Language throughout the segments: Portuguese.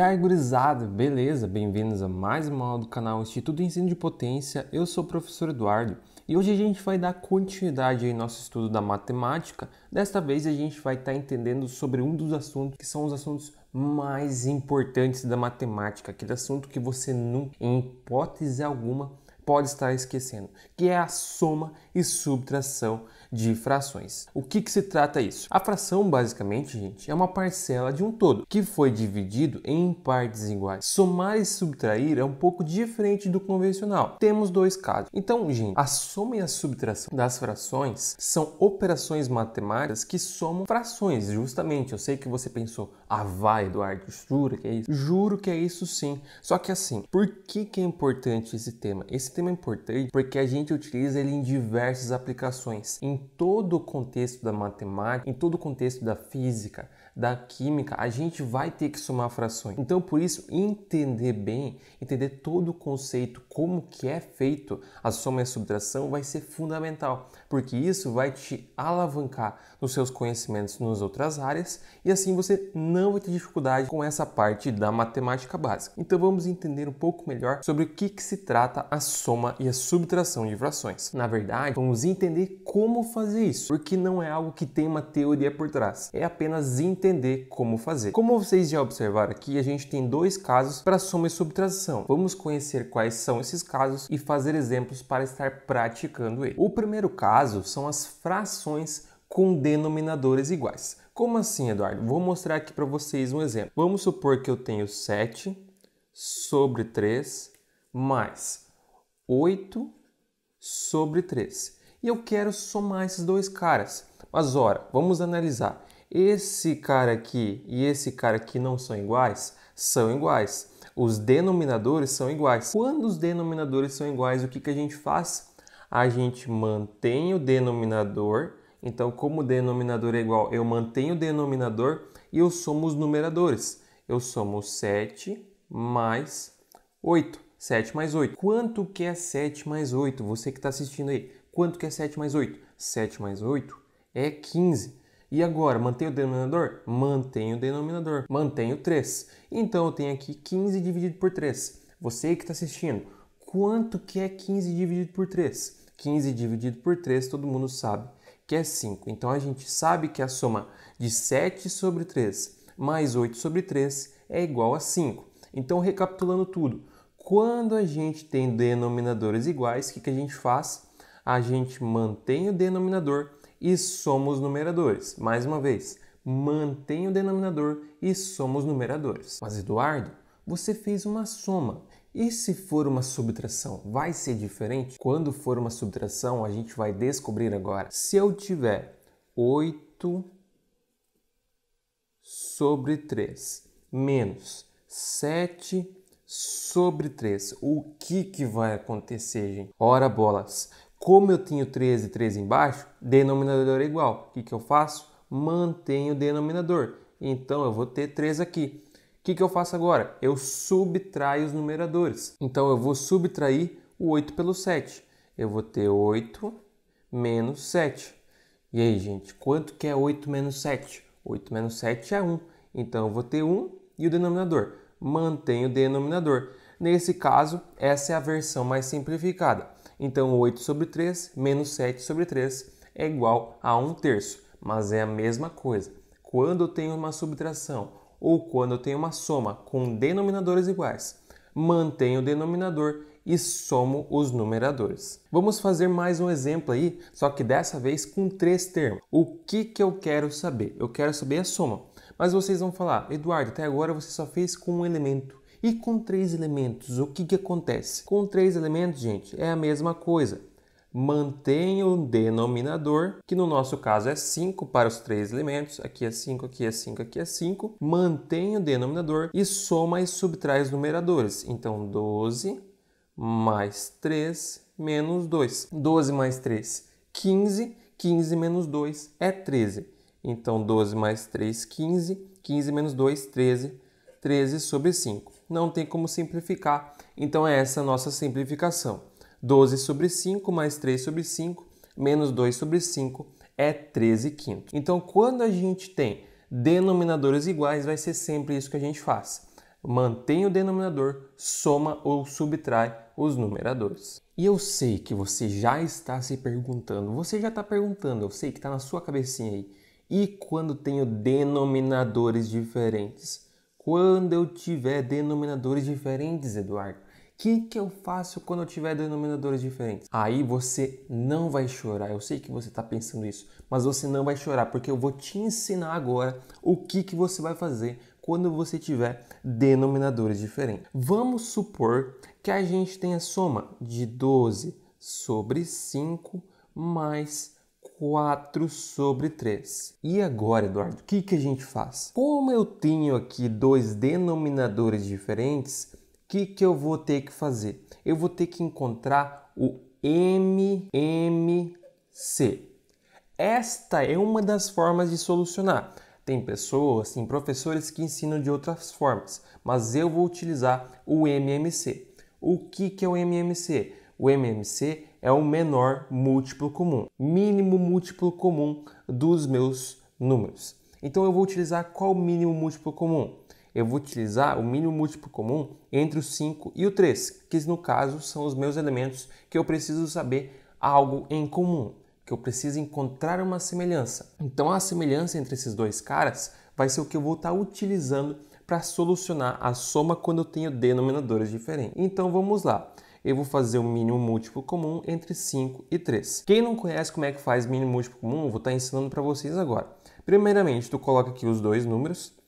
E aí, gurizada, beleza? Bem-vindos a mais uma aula do canal Instituto de Ensino de Potência. Eu sou o professor Eduardo e hoje a gente vai dar continuidade em nosso estudo da matemática. Desta vez a gente vai estar tá entendendo sobre um dos assuntos que são os assuntos mais importantes da matemática, aquele assunto que você nunca, em hipótese alguma, pode estar esquecendo, que é a soma e subtração de frações. O que, que se trata isso? A fração, basicamente, gente, é uma parcela de um todo que foi dividido em partes iguais. Somar e subtrair é um pouco diferente do convencional. Temos dois casos. Então, gente, a soma e a subtração das frações são operações matemáticas que somam frações, justamente. Eu sei que você pensou, ah, vai, Eduardo, juro que é isso? Juro que é isso sim. Só que assim, por que, que é importante esse tema? Esse tema é importante porque a gente utiliza ele em diversas aplicações, em todo o contexto da matemática, em todo o contexto da física, da química, a gente vai ter que somar frações. Então, por isso, entender bem, entender todo o conceito, como que é feito a soma e a subtração vai ser fundamental, porque isso vai te alavancar nos seus conhecimentos nas outras áreas e assim você não vai ter dificuldade com essa parte da matemática básica. Então, vamos entender um pouco melhor sobre o que, que se trata a soma e a subtração de frações. Na verdade, vamos entender como fazer isso, porque não é algo que tem uma teoria por trás, é apenas entender entender como fazer. Como vocês já observaram aqui, a gente tem dois casos para soma e subtração. Vamos conhecer quais são esses casos e fazer exemplos para estar praticando ele. O primeiro caso são as frações com denominadores iguais. Como assim, Eduardo? Vou mostrar aqui para vocês um exemplo. Vamos supor que eu tenho 7 sobre 3 mais 8 sobre 3. E eu quero somar esses dois caras. Mas ora, vamos analisar esse cara aqui e esse cara aqui não são iguais? São iguais. Os denominadores são iguais. Quando os denominadores são iguais, o que, que a gente faz? A gente mantém o denominador. Então, como o denominador é igual, eu mantenho o denominador e eu somo os numeradores. Eu somo 7 mais 8. 7 mais 8. Quanto que é 7 mais 8? Você que está assistindo aí. Quanto que é 7 mais 8? 7 mais 8 é 15. E agora, mantém o denominador? Mantém o denominador. Mantém o 3. Então, eu tenho aqui 15 dividido por 3. Você que está assistindo, quanto que é 15 dividido por 3? 15 dividido por 3, todo mundo sabe que é 5. Então, a gente sabe que a soma de 7 sobre 3 mais 8 sobre 3 é igual a 5. Então, recapitulando tudo, quando a gente tem denominadores iguais, o que, que a gente faz? A gente mantém o denominador e somos numeradores. Mais uma vez, mantém o denominador e somos numeradores. Mas, Eduardo, você fez uma soma. E se for uma subtração, vai ser diferente? Quando for uma subtração, a gente vai descobrir agora. Se eu tiver 8 sobre 3 menos 7 sobre 3, o que, que vai acontecer, gente? Ora bolas, como eu tinha 13 e 13 embaixo, denominador é igual. O que, que eu faço? Mantenho o denominador. Então eu vou ter 3 aqui. O que, que eu faço agora? Eu subtraio os numeradores. Então eu vou subtrair o 8 pelo 7. Eu vou ter 8 menos 7. E aí, gente, quanto que é 8 menos 7? 8 menos 7 é 1. Então eu vou ter 1 e o denominador. Mantenho o denominador. Nesse caso, essa é a versão mais simplificada. Então 8 sobre 3 menos 7 sobre 3 é igual a 1 terço, mas é a mesma coisa. Quando eu tenho uma subtração ou quando eu tenho uma soma com denominadores iguais, mantenho o denominador e somo os numeradores. Vamos fazer mais um exemplo aí, só que dessa vez com três termos. O que, que eu quero saber? Eu quero saber a soma. Mas vocês vão falar, Eduardo, até agora você só fez com um elemento. E com três elementos, o que, que acontece? Com três elementos, gente, é a mesma coisa. Mantenha o denominador, que no nosso caso é 5 para os três elementos, aqui é 5, aqui é 5, aqui é 5. Mantenha o denominador e soma e subtrai os numeradores. Então, 12 mais 3 menos 2. 12 mais 3, 15. 15 menos 2 é 13. Então, 12 mais 3, 15. 15 menos 2, 13. 13 sobre 5 não tem como simplificar, então é essa nossa simplificação. 12 sobre 5 mais 3 sobre 5 menos 2 sobre 5 é 13 quintos. Então, quando a gente tem denominadores iguais, vai ser sempre isso que a gente faz. Mantém o denominador, soma ou subtrai os numeradores. E eu sei que você já está se perguntando, você já está perguntando, eu sei que está na sua cabecinha aí. E quando tenho denominadores diferentes? quando eu tiver denominadores diferentes, Eduardo? O que, que eu faço quando eu tiver denominadores diferentes? Aí você não vai chorar. Eu sei que você está pensando isso, mas você não vai chorar, porque eu vou te ensinar agora o que, que você vai fazer quando você tiver denominadores diferentes. Vamos supor que a gente tenha soma de 12 sobre 5 mais 4 sobre 3. E agora, Eduardo, o que, que a gente faz? Como eu tenho aqui dois denominadores diferentes, o que, que eu vou ter que fazer? Eu vou ter que encontrar o MMC. Esta é uma das formas de solucionar. Tem pessoas, tem professores que ensinam de outras formas, mas eu vou utilizar o MMC. O que, que é o MMC? O MMC é o menor múltiplo comum, mínimo múltiplo comum dos meus números. Então eu vou utilizar qual mínimo múltiplo comum? Eu vou utilizar o mínimo múltiplo comum entre o 5 e o 3, que no caso são os meus elementos que eu preciso saber algo em comum, que eu preciso encontrar uma semelhança. Então a semelhança entre esses dois caras vai ser o que eu vou estar utilizando para solucionar a soma quando eu tenho denominadores diferentes. Então vamos lá eu vou fazer o um mínimo múltiplo comum entre 5 e 3. Quem não conhece como é que faz mínimo múltiplo comum, eu vou estar tá ensinando para vocês agora. Primeiramente, tu coloca aqui os dois números,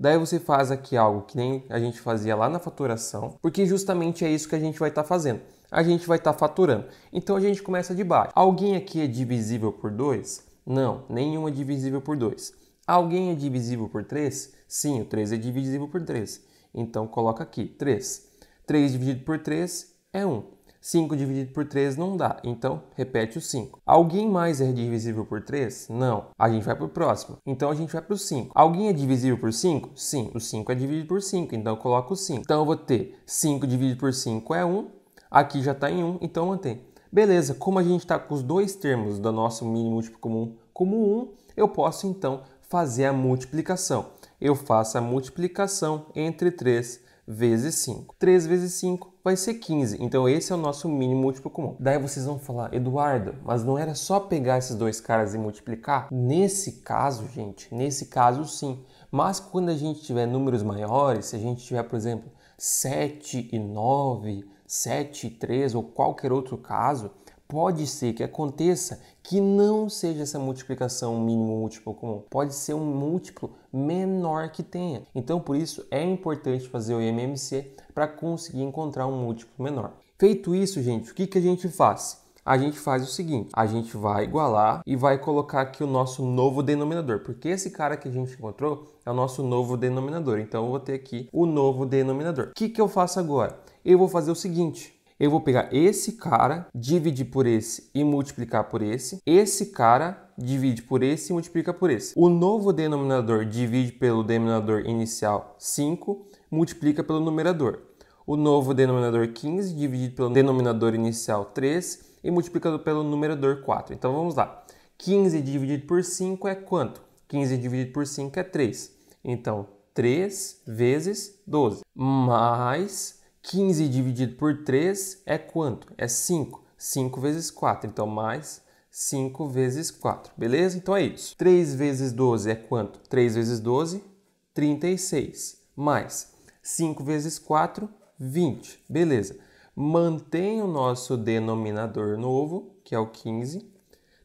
Daí você faz aqui algo que nem a gente fazia lá na faturação, porque justamente é isso que a gente vai estar tá fazendo. A gente vai estar tá faturando. Então a gente começa de baixo. Alguém aqui é divisível por 2? Não, nenhum é divisível por 2. Alguém é divisível por 3? Sim, o 3 é divisível por 3. Então coloca aqui 3. 3 dividido por 3 é 1. 5 dividido por 3 não dá, então repete o 5. Alguém mais é divisível por 3? Não. A gente vai para o próximo. Então a gente vai para o 5. Alguém é divisível por 5? Sim, o 5 é dividido por 5, então eu coloco o 5. Então eu vou ter 5 dividido por 5 é 1, aqui já está em 1, então mantém. Beleza, como a gente está com os dois termos do nosso mínimo múltiplo comum como 1, eu posso então fazer a multiplicação. Eu faço a multiplicação entre 3 vezes 5. 3 vezes 5 vai ser 15. Então esse é o nosso mínimo múltiplo comum. Daí vocês vão falar, Eduardo, mas não era só pegar esses dois caras e multiplicar? Nesse caso, gente, nesse caso sim. Mas quando a gente tiver números maiores, se a gente tiver, por exemplo, 7 e 9, 7 e 3 ou qualquer outro caso, pode ser que aconteça que não seja essa multiplicação mínimo múltiplo comum. Pode ser um múltiplo menor que tenha. Então, por isso, é importante fazer o MMC para conseguir encontrar um múltiplo menor. Feito isso, gente, o que, que a gente faz? a gente faz o seguinte: a gente vai igualar e vai colocar aqui o nosso novo denominador, porque esse cara que a gente encontrou é o nosso novo denominador. Então eu vou ter aqui o novo denominador. O que, que eu faço agora? Eu vou fazer o seguinte: eu vou pegar esse cara, dividir por esse e multiplicar por esse. Esse cara divide por esse e multiplica por esse. O novo denominador divide pelo denominador inicial 5, multiplica pelo numerador. O novo denominador 15 dividido pelo denominador inicial 3 e multiplicado pelo numerador 4. Então vamos lá. 15 dividido por 5 é quanto? 15 dividido por 5 é 3. Então, 3 vezes 12 mais 15 dividido por 3 é quanto? É 5. 5 vezes 4, então mais 5 vezes 4, beleza? Então é isso. 3 vezes 12 é quanto? 3 vezes 12, 36, mais 5 vezes 4, 20, beleza? Mantém o nosso denominador novo, que é o 15.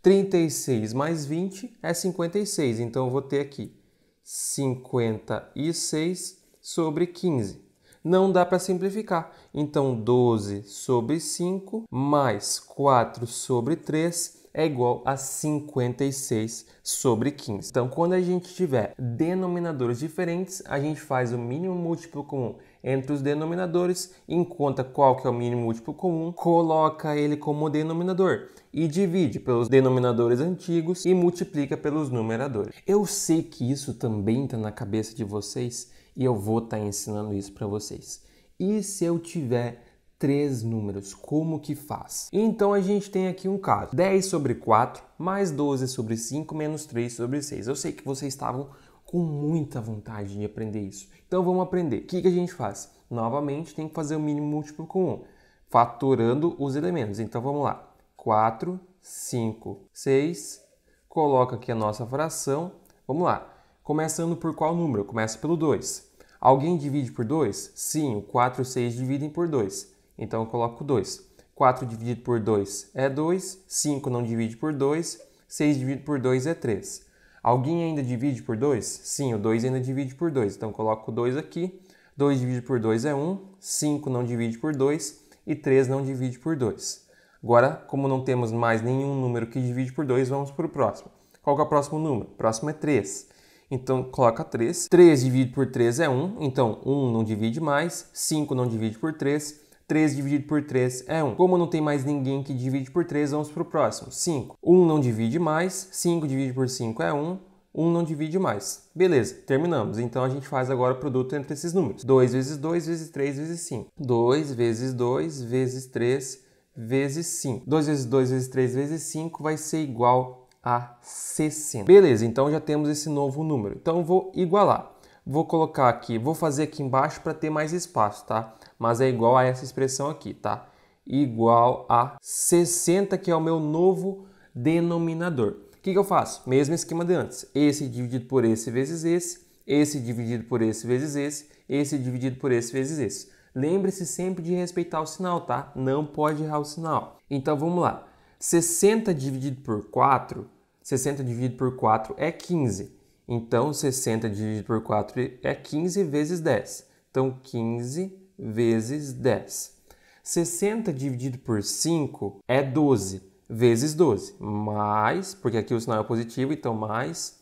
36 mais 20 é 56, então eu vou ter aqui 56 sobre 15 não dá para simplificar. Então, 12 sobre 5 mais 4 sobre 3 é igual a 56 sobre 15. Então, quando a gente tiver denominadores diferentes, a gente faz o mínimo múltiplo comum entre os denominadores, encontra qual que é o mínimo múltiplo comum, coloca ele como denominador e divide pelos denominadores antigos e multiplica pelos numeradores. Eu sei que isso também está na cabeça de vocês e eu vou estar tá ensinando isso para vocês. E se eu tiver três números, como que faz? Então a gente tem aqui um caso, 10 sobre 4 mais 12 sobre 5 menos 3 sobre 6. Eu sei que vocês estavam com muita vontade de aprender isso. Então vamos aprender. O que, que a gente faz? Novamente tem que fazer o mínimo múltiplo com 1, fatorando os elementos. Então vamos lá. 4, 5, 6. Coloca aqui a nossa fração. Vamos lá. Começando por qual número? Começa pelo 2. Alguém divide por 2? Sim, o 4 e 6 dividem por 2. Então eu coloco 2. 4 dividido por 2 é 2, 5 não divide por 2, 6 dividido por 2 é 3. Alguém ainda divide por 2? Sim, o 2 ainda divide por 2. Então, coloco o 2 aqui. 2 dividido por 2 é 1, um, 5 não divide por 2 e 3 não divide por 2. Agora, como não temos mais nenhum número que divide por 2, vamos para o próximo. Qual é o próximo número? O próximo é 3. Então, coloca 3. 3 dividido por 3 é 1, então 1 não divide mais, 5 não divide por 3 3 dividido por 3 é 1. Como não tem mais ninguém que divide por 3, vamos para o próximo. 5. 1 não divide mais, 5 dividido por 5 é 1, 1 não divide mais. Beleza, terminamos. Então a gente faz agora o produto entre esses números. 2 vezes 2 vezes 3 vezes 5. 2 vezes 2 vezes 3 vezes 5. 2 vezes 2 vezes 3 vezes 5 vai ser igual a 60. Beleza, então já temos esse novo número. Então vou igualar. Vou colocar aqui, vou fazer aqui embaixo para ter mais espaço, tá? Mas é igual a essa expressão aqui, tá? Igual a 60, que é o meu novo denominador. O que, que eu faço? Mesmo esquema de antes. Esse dividido por esse vezes esse, esse dividido por esse vezes esse, esse dividido por esse vezes esse. Lembre-se sempre de respeitar o sinal, tá? Não pode errar o sinal. Então vamos lá. 60 dividido por 4, 60 dividido por 4 é 15. Então, 60 dividido por 4 é 15 vezes 10. Então, 15 vezes 10. 60 dividido por 5 é 12 vezes 12, mais, porque aqui o sinal é positivo, então mais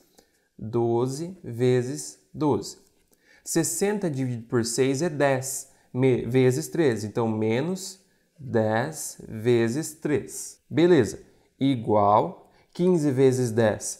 12 vezes 12. 60 dividido por 6 é 10 vezes 13, então menos 10 vezes 3. Beleza, igual 15 vezes 10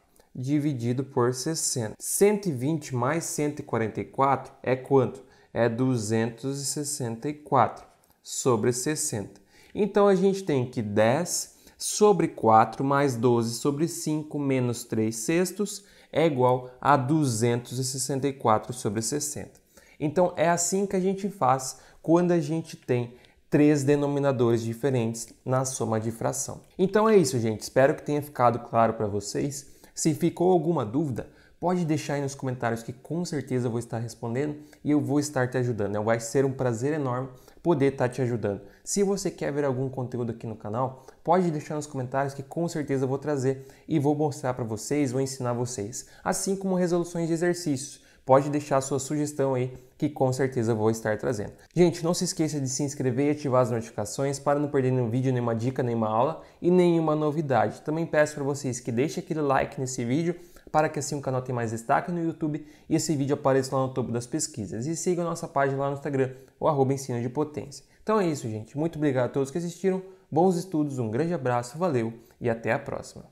dividido por 60. 120 mais 144 é quanto? É 264 sobre 60. Então a gente tem que 10 sobre 4 mais 12 sobre 5 menos 3 sextos é igual a 264 sobre 60. Então é assim que a gente faz quando a gente tem três denominadores diferentes na soma de fração. Então é isso, gente. Espero que tenha ficado claro para vocês. Se ficou alguma dúvida, pode deixar aí nos comentários que com certeza eu vou estar respondendo e eu vou estar te ajudando. Né? Vai ser um prazer enorme poder estar tá te ajudando. Se você quer ver algum conteúdo aqui no canal, pode deixar nos comentários que com certeza eu vou trazer e vou mostrar para vocês, vou ensinar vocês, assim como resoluções de exercícios pode deixar sua sugestão aí que com certeza vou estar trazendo. Gente, não se esqueça de se inscrever e ativar as notificações para não perder nenhum vídeo, nenhuma dica, nenhuma aula e nenhuma novidade. Também peço para vocês que deixem aquele like nesse vídeo para que assim o canal tenha mais destaque no YouTube e esse vídeo apareça lá no topo das pesquisas. E siga a nossa página lá no Instagram, o arroba ensino de potência. Então é isso, gente. Muito obrigado a todos que assistiram. Bons estudos, um grande abraço, valeu e até a próxima.